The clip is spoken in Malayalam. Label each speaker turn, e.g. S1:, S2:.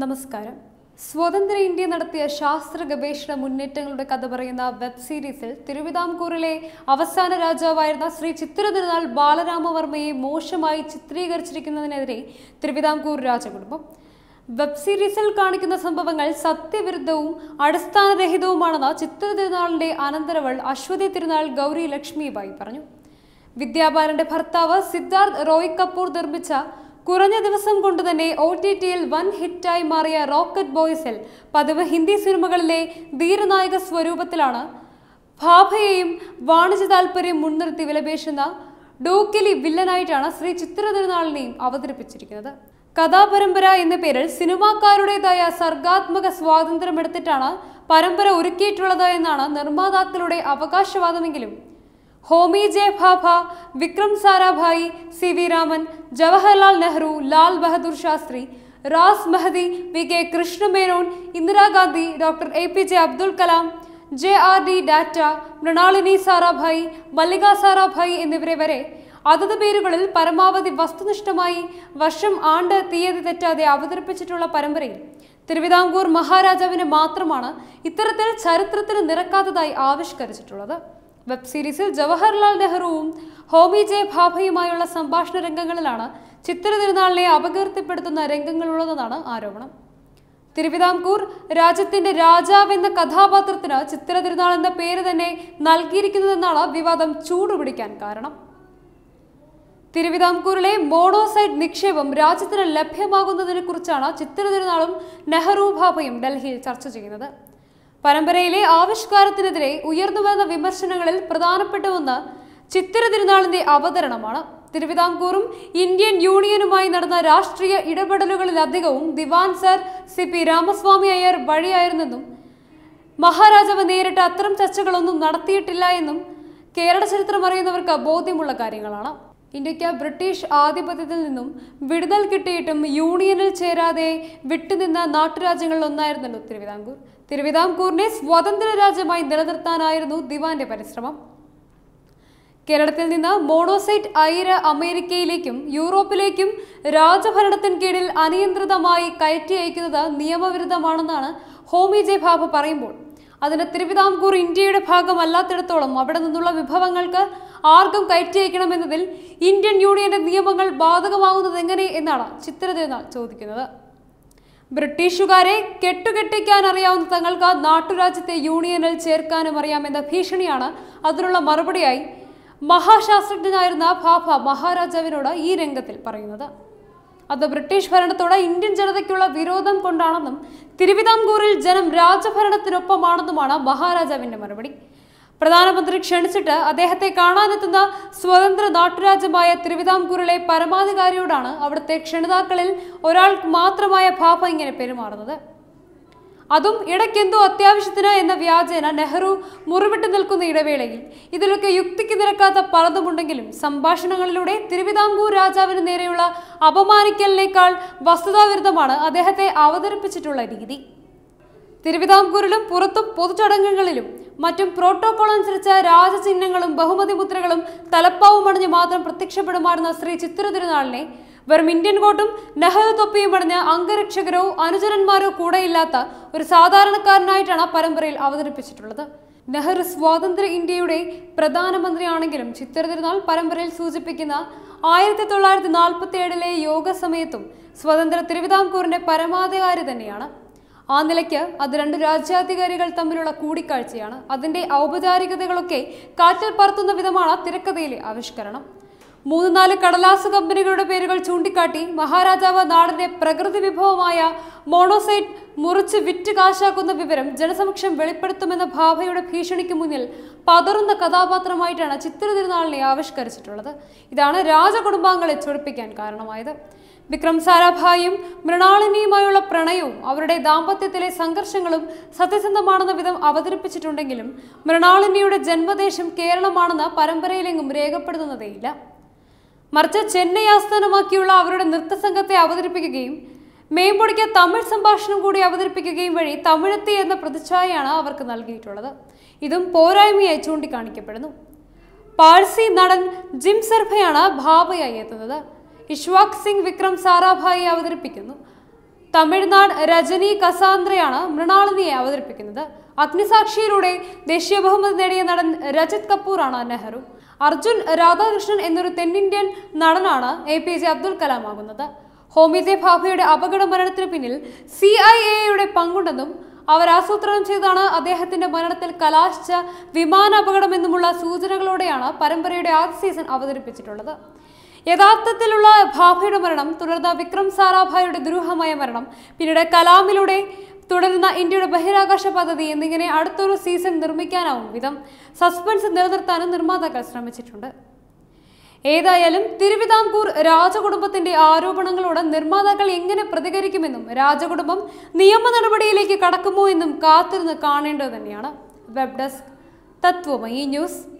S1: നമസ്കാരം സ്വതന്ത്ര ഇന്ത്യ നടത്തിയ ശാസ്ത്ര ഗവേഷണ മുന്നേറ്റങ്ങളുടെ കഥ പറയുന്ന വെബ് സീരീസിൽ തിരുവിതാംകൂറിലെ അവസാന രാജാവായിരുന്ന ശ്രീ ചിത്രതിരുനാൾ ബാലരാമവർമ്മയെ മോശമായി ചിത്രീകരിച്ചിരിക്കുന്നതിനെതിരെ തിരുവിതാംകൂർ രാജകുടുംബം വെബ് സീരീസിൽ കാണിക്കുന്ന സംഭവങ്ങൾ സത്യവിരുദ്ധവും അടിസ്ഥാനരഹിതവുമാണെന്ന് ചിത്രതിരുനാളിന്റെ അനന്തരവൾ അശ്വതി തിരുനാൾ ഗൗരി ലക്ഷ്മിബായി പറഞ്ഞു വിദ്യാബാലന്റെ ഭർത്താവ് സിദ്ധാർത്ഥ് റോയ് കപൂർ നിർമ്മിച്ച കുറഞ്ഞ ദിവസം കൊണ്ട് തന്നെ ഒ ടി ടിയിൽ വൻ ഹിറ്റായി മാറിയ റോക്കറ്റ് ബോയ്സിൽ പതിവ് ഹിന്ദി സിനിമകളിലെ ധീരനായക സ്വരൂപത്തിലാണ് ഭാഭയെയും വാണിജ്യ താല്പര്യം മുൻനിർത്തി വിലപേശുന്ന ഡോക്കിലി വില്ലനായിട്ടാണ് ശ്രീ ചിത്ര തിരുനാളിനെയും അവതരിപ്പിച്ചിരിക്കുന്നത് കഥാപരമ്പര എന്ന പേരിൽ സിനിമാക്കാരുടേതായ സർഗാത്മക സ്വാതന്ത്ര്യമെടുത്തിട്ടാണ് പരമ്പര ഒരുക്കിയിട്ടുള്ളത് എന്നാണ് നിർമ്മാതാക്കളുടെ അവകാശവാദമെങ്കിലും Homi J Bhabha Vikram Sarabhai C V Raman Jawaharlal Nehru Lal Bahadur Shastri Raza Mehdi V K Krishna Menon Indira Gandhi doctor A P J Abdul Kalam J R D Tata Mrinalini Sarabhai Mallika Sarabhai എന്നിവരെ വരെ അതത് പേരുകളിൽ പരമാവധി വസ്തുനിഷ്ഠമായി വർഷം ആണ്ട് തീയതി തെറ്റാതെ അവതരിപ്പിച്ചിട്ടുള്ള പരമ്പരയിൽ തിരുവിതാംകൂർ മഹാരാജാവിന് മാത്രമാണ് ഇത്തരത്തിൽ ചരിത്രത്തിന് നിരക്കാത്തതായി ആവിഷ്കരിച്ചിട്ടുള്ളത് വെബ് സീരീസിൽ ജവഹർലാൽ നെഹ്റുവും ഹോമി ജെ ഭാഭയുമായുള്ള സംഭാഷണ രംഗങ്ങളിലാണ് ചിത്ര തിരുനാളിനെ അപകീർത്തിപ്പെടുത്തുന്ന രംഗങ്ങളുള്ളതെന്നാണ് ആരോപണം തിരുവിതാംകൂർ രാജ്യത്തിന്റെ രാജാവെന്ന കഥാപാത്രത്തിന് ചിത്ര തിരുനാൾ എന്ന പേര് തന്നെ നൽകിയിരിക്കുന്നതെന്നാണ് വിവാദം ചൂടുപിടിക്കാൻ കാരണം തിരുവിതാംകൂറിലെ മോണോസൈഡ് നിക്ഷേപം രാജ്യത്തിന് ലഭ്യമാകുന്നതിനെക്കുറിച്ചാണ് ചിത്ര തിരുനാളും നെഹ്റു ഭാഭയും ഡൽഹിയിൽ ചർച്ച ചെയ്യുന്നത് പരമ്പരയിലെ ആവിഷ്കാരത്തിനെതിരെ ഉയർന്നു വന്ന വിമർശനങ്ങളിൽ പ്രധാനപ്പെട്ട ഒന്ന് ചിത്തിര തിരുനാളിന്റെ അവതരണമാണ് തിരുവിതാംകൂറും ഇന്ത്യൻ യൂണിയനുമായി നടന്ന രാഷ്ട്രീയ ഇടപെടലുകളിലധികവും ദിവാൻ sir C P Ramaswami Iyer വഴിയായിരുന്നെന്നും മഹാരാജാവ് നേരിട്ട് അത്തരം ചർച്ചകളൊന്നും നടത്തിയിട്ടില്ല എന്നും കേരള ചരിത്രം അറിയുന്നവർക്ക് ബോധ്യമുള്ള കാര്യങ്ങളാണ് ഇന്ത്യക്ക് ബ്രിട്ടീഷ് ആധിപത്യത്തിൽ നിന്നും വിടുതൽ കിട്ടിയിട്ടും യൂണിയനിൽ ചേരാതെ വിട്ടുനിന്ന നാട്ടുരാജ്യങ്ങളിലൊന്നായിരുന്നല്ലോ തിരുവിതാംകൂർ തിരുവിതാംകൂറിനെ സ്വതന്ത്ര രാജ്യമായി നിലനിർത്താനായിരുന്നു ദിവാന്റെ പരിശ്രമം കേരളത്തിൽ നിന്ന് മോണോസൈറ്റ് അയിര് അമേരിക്കയിലേക്കും യൂറോപ്പിലേക്കും രാജഭരണത്തിന് കീഴിൽ അനിയന്ത്രിതമായി കയറ്റി അയക്കുന്നത് നിയമവിരുദ്ധമാണെന്നാണ് ഹോമി ജെ ബാബു പറയുമ്പോൾ അതിന് തിരുവിതാംകൂർ ഇന്ത്യയുടെ ഭാഗമല്ലാത്തിടത്തോളം അവിടെ നിന്നുള്ള വിഭവങ്ങൾക്ക് ആർക്കും കയറ്റി അയക്കണമെന്നതിൽ ഇന്ത്യൻ യൂണിയന്റെ നിയമങ്ങൾ ബാധകമാകുന്നത് എങ്ങനെ എന്നാണ് ചിത്രദേവനാൾ ചോദിക്കുന്നത് ബ്രിട്ടീഷുകാരെ കെട്ടുകെട്ടിക്കാൻ അറിയാവുന്ന തങ്ങൾക്ക് നാട്ടുരാജ്യത്തെ യൂണിയനിൽ ചേർക്കാനും അറിയാമെന്ന ഭീഷണിയാണ് അതിനുള്ള മറുപടിയായി മഹാശാസ്ത്രജ്ഞനായിരുന്ന ഭാഫ മഹാരാജാവിനോട് ഈ രംഗത്തിൽ പറയുന്നത് അത് ബ്രിട്ടീഷ് ഭരണത്തോടെ ഇന്ത്യൻ ജനതയ്ക്കുള്ള വിരോധം കൊണ്ടാണെന്നും തിരുവിതാംകൂറിൽ ജനം രാജഭരണത്തിനൊപ്പമാണെന്നുമാണ് മഹാരാജാവിന്റെ മറുപടി പ്രധാനമന്ത്രി ക്ഷണിച്ചിട്ട് അദ്ദേഹത്തെ കാണാനെത്തുന്ന സ്വതന്ത്ര നാട്ടുരാജ്യമായ തിരുവിതാംകൂറിലെ പരമാധികാരിയോടാണ് അവിടുത്തെ ക്ഷണിതാക്കളിൽ ഒരാൾക്ക് മാത്രമായ ഭാഭ ഇങ്ങനെ പെരുമാറുന്നത് അതും ഇടയ്ക്കെന്തോ അത്യാവശ്യത്തിന് എന്ന വ്യാജേന നെഹ്റു മുറിവിട്ട് നിൽക്കുന്ന ഇടവേളയിൽ ഇതിലൊക്കെ യുക്തിക്ക് നിരക്കാത്ത പലതുമുണ്ടെങ്കിലും സംഭാഷണങ്ങളിലൂടെ തിരുവിതാംകൂർ രാജാവിന് നേരെയുള്ള അപമാനിക്കലിനേക്കാൾ വസ്തുതാവിരുദ്ധമാണ് അദ്ദേഹത്തെ അവതരിപ്പിച്ചിട്ടുള്ള രീതി തിരുവിതാംകൂറിലും പുറത്തും പൊതുചടങ്ങുകളിലും മറ്റും പ്രോട്ടോകോൾ അനുസരിച്ച് രാജചിഹ്നങ്ങളും ബഹുമതി മുദ്രകളും തലപ്പാവും അണിഞ്ഞ് മാത്രം പ്രത്യക്ഷപ്പെടുമായിരുന്ന ശ്രീ ചിത്തിര തിരുനാളിനെ വെറും ഇന്ത്യൻ കോട്ടും നെഹ്റു തൊപ്പിയും അണിഞ്ഞ അംഗരക്ഷകരോ അനുചരന്മാരോ കൂടെയില്ലാത്ത ഒരു സാധാരണക്കാരനായിട്ടാണ് പരമ്പരയിൽ അവതരിപ്പിച്ചിട്ടുള്ളത് നെഹ്റു സ്വാതന്ത്ര്യ ഇന്ത്യയുടെ പ്രധാനമന്ത്രിയാണെങ്കിലും ചിത്ര തിരുനാൾ പരമ്പരയിൽ സൂചിപ്പിക്കുന്ന ആയിരത്തി തൊള്ളായിരത്തി നാൽപ്പത്തി ഏഴിലെ യോഗ സമയത്തും സ്വതന്ത്ര തിരുവിതാംകൂറിന്റെ പരമാധികാരി തന്നെയാണ് ആ നിലയ്ക്ക് അത് രണ്ട് രാജ്യാധികാരികൾ തമ്മിലുള്ള കൂടിക്കാഴ്ചയാണ് അതിന്റെ ഔപചാരികതകളൊക്കെ കാറ്റിൽ പറത്തുന്ന വിധമാണ് തിരക്കഥയിലെ ആവിഷ്കരണം മൂന്ന് നാല് കടലാസ് കമ്പനികളുടെ പേരുകൾ ചൂണ്ടിക്കാട്ടി മഹാരാജാവ് നാടിന്റെ പ്രകൃതി വിഭവമായ മോണോസൈറ്റ് മുറിച്ച് വിറ്റ് കാശാക്കുന്ന വിവരം ജനസമക്ഷം വെളിപ്പെടുത്തുമെന്ന ഭാവയുടെ ഭീഷണിക്ക് മുന്നിൽ പതറുന്ന കഥാപാത്രമായിട്ടാണ് ചിത്ര തിരുനാളിനെ ആവിഷ്കരിച്ചിട്ടുള്ളത് ഇതാണ് രാജകുടുംബാംഗങ്ങളെ ചൊടിപ്പിക്കാൻ കാരണമായത് വിക്രം സാരാഭായും മൃണാളിനിയുമായുള്ള പ്രണയവും അവരുടെ ദാമ്പത്യത്തിലെ സംഘർഷങ്ങളും സത്യസന്ധമാണെന്ന വിധം അവതരിപ്പിച്ചിട്ടുണ്ടെങ്കിലും മൃണാളിനിയുടെ ജന്മദേശം കേരളമാണെന്ന് പരമ്പരയിലെങ്ങും രേഖപ്പെടുത്തുന്നതേയില്ല മറിച്ച് ചെന്നൈ ആസ്ഥാനമാക്കിയുള്ള അവരുടെ നൃത്തസംഘത്തെ അവതരിപ്പിക്കുകയും മേമ്പൊടിക്ക തമിഴ് സംഭാഷണം കൂടി അവതരിപ്പിക്കുകയും വഴി തമിഴത്തി എന്ന പ്രതിച്ഛായയാണ് അവർക്ക് നൽകിയിട്ടുള്ളത് ഇതും പോരായ്മയായി ചൂണ്ടിക്കാണിക്കപ്പെടുന്നു പാഴ്സി നടൻ ജിം സർഭയാണ് ഭാവയായി എത്തുന്നത് ഇഷ്വാക് സിംഗ് വിക്രം സാറാഭായി അവതരിപ്പിക്കുന്നു തമിഴ്നാട് രജനി കസാന്ദ്രയാണ് മൃണാളിനിയെ അവതരിപ്പിക്കുന്നത് അഗ്നിസാക്ഷിയിലൂടെ ദേശീയ ബഹുമതി നേടിയ നടൻ രജത് കപൂറാണ് നെഹ്റു അർജുൻ രാധാകൃഷ്ണൻ എന്നൊരു തെന്നിന്ത്യൻ നടനാണ് A P J Abdul Kalam ആകുന്നത് ഹോമിദേ ഭാഭയുടെ അപകട മരണത്തിന് പിന്നിൽ സി ഐ എയുടെ പങ്കുണ്ടെന്നും ആസൂത്രണം ചെയ്താണ് അദ്ദേഹത്തിന്റെ മരണത്തിൽ കലാശിച്ച വിമാന അപകടമെന്നുമുള്ള സൂചനകളോടെയാണ് പരമ്പരയുടെ ആദ്യ സീസൺ അവതരിപ്പിച്ചിട്ടുള്ളത് യഥാർത്ഥത്തിലുള്ള ഭാഭയുടെ മരണം തുടർന്ന് വിക്രം സാരാഭായിയുടെ ദുരൂഹമായ മരണം പിന്നീട് കലാമിലൂടെ തുടരുന്ന ഇന്ത്യയുടെ ബഹിരാകാശ പദ്ധതി എന്നിങ്ങനെ അടുത്തൊരു സീസൺ നിർമ്മിക്കാനാവും വിധം സസ്പെൻസ് നിലനിർത്താനും നിർമ്മാതാക്കൾ ശ്രമിച്ചിട്ടുണ്ട് ഏതായാലും തിരുവിതാംകൂർ രാജകുടുംബത്തിന്റെ ആരോപണങ്ങളോട് നിർമ്മാതാക്കൾ എങ്ങനെ പ്രതികരിക്കുമെന്നും രാജകുടുംബം നിയമ നടപടിയിലേക്ക് കടക്കുമോ എന്നും കാത്തിരുന്ന് കാണേണ്ടത് തന്നെയാണ് വെബ് ഡെസ്ക് തത്വമയി ന്യൂസ്